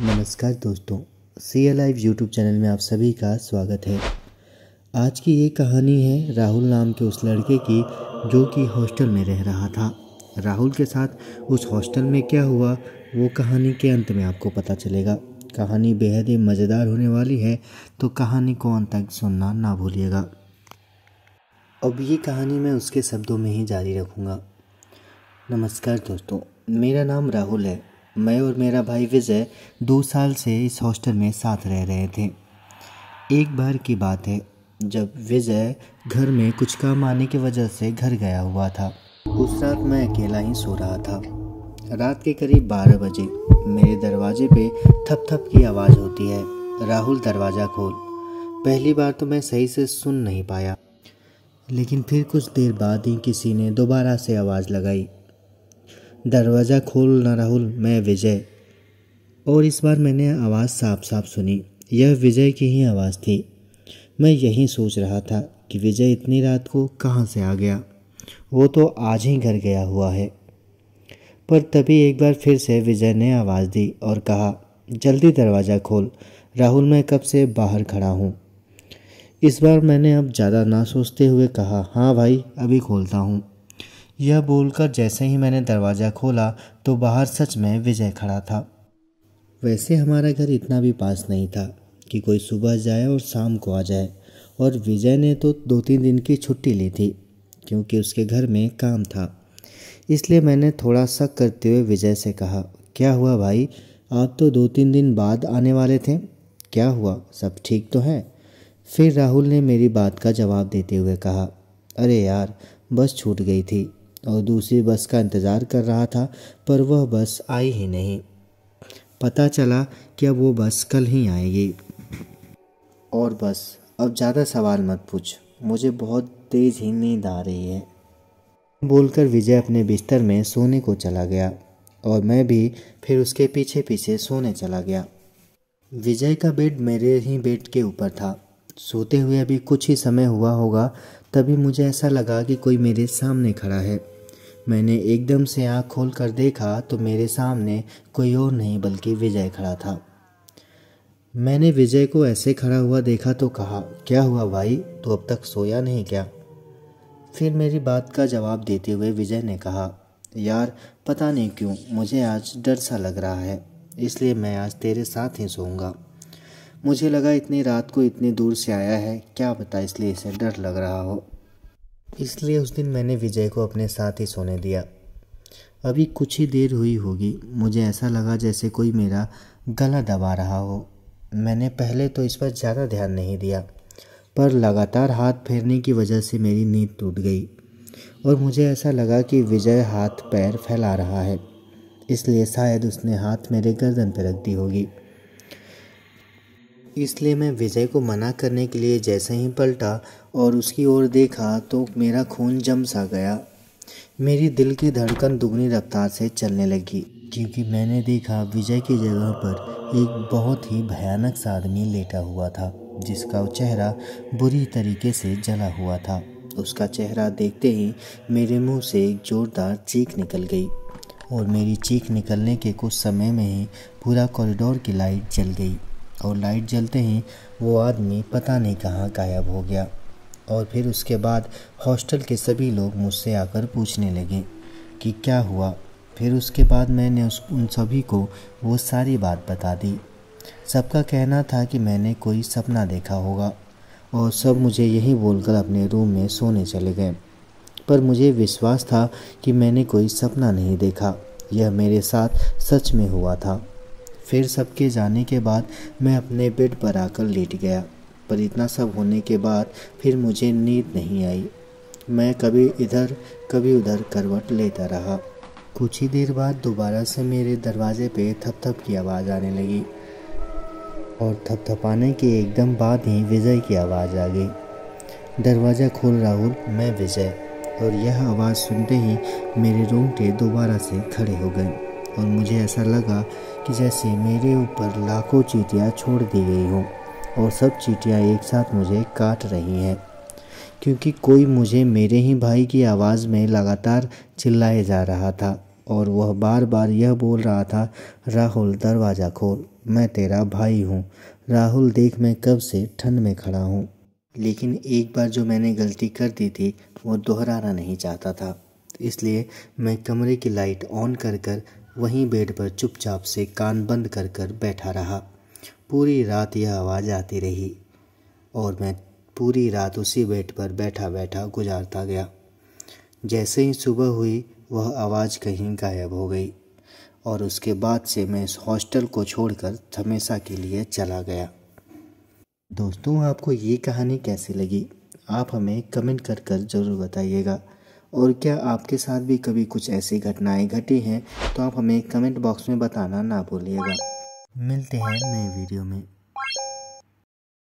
नमस्कार दोस्तों C L live YouTube channel में आप सभी का स्वागत है आज की ये कहानी है राहुल नाम के उस लड़के की जो कि हॉस्टल में रह रहा था राहुल के साथ उस हॉस्टल में क्या हुआ वो कहानी के अंत में आपको पता चलेगा कहानी बेहद ही मज़ेदार होने वाली है तो कहानी को अंत तक सुनना ना भूलिएगा अब ये कहानी मैं उसके शब्दों में ही जारी रखूँगा नमस्कार दोस्तों मेरा नाम राहुल है मैं और मेरा भाई विजय दो साल से इस हॉस्टल में साथ रह रहे थे एक बार की बात है जब विजय घर में कुछ काम आने की वजह से घर गया हुआ था उस रात मैं अकेला ही सो रहा था रात के करीब बारह बजे मेरे दरवाजे पे थप थप की आवाज़ होती है राहुल दरवाज़ा खोल पहली बार तो मैं सही से सुन नहीं पाया लेकिन फिर कुछ देर बाद ही किसी ने दोबारा से आवाज़ लगाई दरवाज़ा खोल ना राहुल मैं विजय और इस बार मैंने आवाज़ साफ साफ सुनी यह विजय की ही आवाज़ थी मैं यही सोच रहा था कि विजय इतनी रात को कहाँ से आ गया वो तो आज ही घर गया हुआ है पर तभी एक बार फिर से विजय ने आवाज़ दी और कहा जल्दी दरवाज़ा खोल राहुल मैं कब से बाहर खड़ा हूँ इस बार मैंने अब ज़्यादा ना सोचते हुए कहा हाँ भाई अभी खोलता हूँ यह बोलकर जैसे ही मैंने दरवाज़ा खोला तो बाहर सच में विजय खड़ा था वैसे हमारा घर इतना भी पास नहीं था कि कोई सुबह जाए और शाम को आ जाए और विजय ने तो दो तीन दिन की छुट्टी ली थी क्योंकि उसके घर में काम था इसलिए मैंने थोड़ा शक करते हुए विजय से कहा क्या हुआ भाई आप तो दो तीन दिन बाद आने वाले थे क्या हुआ सब ठीक तो है फिर राहुल ने मेरी बात का जवाब देते हुए कहा अरे यार बस छूट गई थी और दूसरी बस का इंतज़ार कर रहा था पर वह बस आई ही नहीं पता चला कि अब वो बस कल ही आएगी और बस अब ज़्यादा सवाल मत पूछ मुझे बहुत तेज़ ही नींद आ रही है बोलकर विजय अपने बिस्तर में सोने को चला गया और मैं भी फिर उसके पीछे पीछे सोने चला गया विजय का बेड मेरे ही बेड के ऊपर था सोते हुए अभी कुछ ही समय हुआ होगा तभी मुझे ऐसा लगा कि कोई मेरे सामने खड़ा है मैंने एकदम से आँख खोल कर देखा तो मेरे सामने कोई और नहीं बल्कि विजय खड़ा था मैंने विजय को ऐसे खड़ा हुआ देखा तो कहा क्या हुआ भाई तू अब तक सोया नहीं क्या फिर मेरी बात का जवाब देते हुए विजय ने कहा यार पता नहीं क्यों मुझे आज डर सा लग रहा है इसलिए मैं आज तेरे साथ ही सोऊंगा मुझे लगा इतनी रात को इतनी दूर से आया है क्या पता इसलिए इसे डर लग रहा हो इसलिए उस दिन मैंने विजय को अपने साथ ही सोने दिया अभी कुछ ही देर हुई होगी मुझे ऐसा लगा जैसे कोई मेरा गला दबा रहा हो मैंने पहले तो इस पर ज़्यादा ध्यान नहीं दिया पर लगातार हाथ फेरने की वजह से मेरी नींद टूट गई और मुझे ऐसा लगा कि विजय हाथ पैर फैला रहा है इसलिए शायद उसने हाथ मेरे गर्दन पर रख दी होगी इसलिए मैं विजय को मना करने के लिए जैसे ही पलटा और उसकी ओर देखा तो मेरा खून जम सा गया मेरी दिल की धड़कन दुगनी रफ्तार से चलने लगी क्योंकि मैंने देखा विजय की जगह पर एक बहुत ही भयानक सा आदमी लेटा हुआ था जिसका चेहरा बुरी तरीके से जला हुआ था उसका चेहरा देखते ही मेरे मुंह से एक जोरदार चीख निकल गई और मेरी चीख निकलने के कुछ समय में ही पूरा कॉरिडोर की लाइट जल गई और लाइट जलते ही वो आदमी पता नहीं कहाँ गायब हो गया और फिर उसके बाद हॉस्टल के सभी लोग मुझसे आकर पूछने लगे कि क्या हुआ फिर उसके बाद मैंने उस उन सभी को वो सारी बात बता दी सबका कहना था कि मैंने कोई सपना देखा होगा और सब मुझे यही बोलकर अपने रूम में सोने चले गए पर मुझे विश्वास था कि मैंने कोई सपना नहीं देखा यह मेरे साथ सच में हुआ था फिर सबके जाने के बाद मैं अपने बेड पर आकर लेट गया पर इतना सब होने के बाद फिर मुझे नींद नहीं आई मैं कभी इधर कभी उधर करवट लेता रहा कुछ ही देर बाद दोबारा से मेरे दरवाजे पे थपथप की आवाज़ आने लगी और थपाने के एकदम बाद ही विजय की आवाज़ आ गई दरवाज़ा खोल राहुल मैं विजय और यह आवाज़ सुनते ही मेरे रोंगटे दोबारा से खड़े हो गए और मुझे ऐसा लगा कि जैसे मेरे ऊपर लाखों चीटियाँ छोड़ दी गई हों और सब चीटियाँ एक साथ मुझे काट रही हैं क्योंकि कोई मुझे मेरे ही भाई की आवाज़ में लगातार चिल्लाए जा रहा था और वह बार बार यह बोल रहा था राहुल दरवाज़ा खोल मैं तेरा भाई हूँ राहुल देख मैं कब से ठंड में खड़ा हूँ लेकिन एक बार जो मैंने गलती कर दी थी वो दोहराना नहीं चाहता था इसलिए मैं कमरे की लाइट ऑन कर कर वहीं बेड पर चुपचाप से कान बंद कर कर बैठा रहा पूरी रात यह आवाज़ आती रही और मैं पूरी रात उसी बेड पर बैठा बैठा गुजारता गया जैसे ही सुबह हुई वह आवाज़ कहीं गायब हो गई और उसके बाद से मैं इस हॉस्टल को छोड़कर हमेशा के लिए चला गया दोस्तों आपको ये कहानी कैसी लगी आप हमें कमेंट कर कर ज़रूर बताइएगा और क्या आपके साथ भी कभी कुछ ऐसी घटनाएं घटी हैं तो आप हमें कमेंट बॉक्स में बताना ना भूलिएगा मिलते हैं नए वीडियो में